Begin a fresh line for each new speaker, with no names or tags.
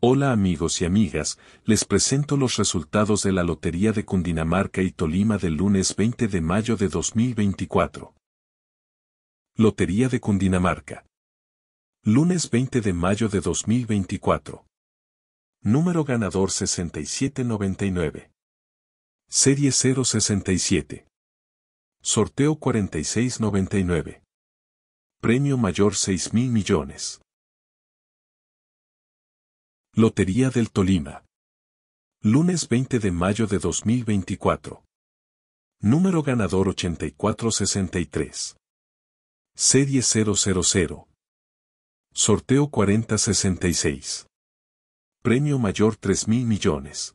Hola amigos y amigas, les presento los resultados de la Lotería de Cundinamarca y Tolima del lunes 20 de mayo de 2024. Lotería de Cundinamarca. Lunes 20 de mayo de 2024. Número ganador 6799. Serie 067. Sorteo 4699. Premio mayor 6 mil millones. Lotería del Tolima. Lunes 20 de mayo de 2024. Número ganador 8463. Serie 000. Sorteo 4066. Premio mayor 3.000 mil millones.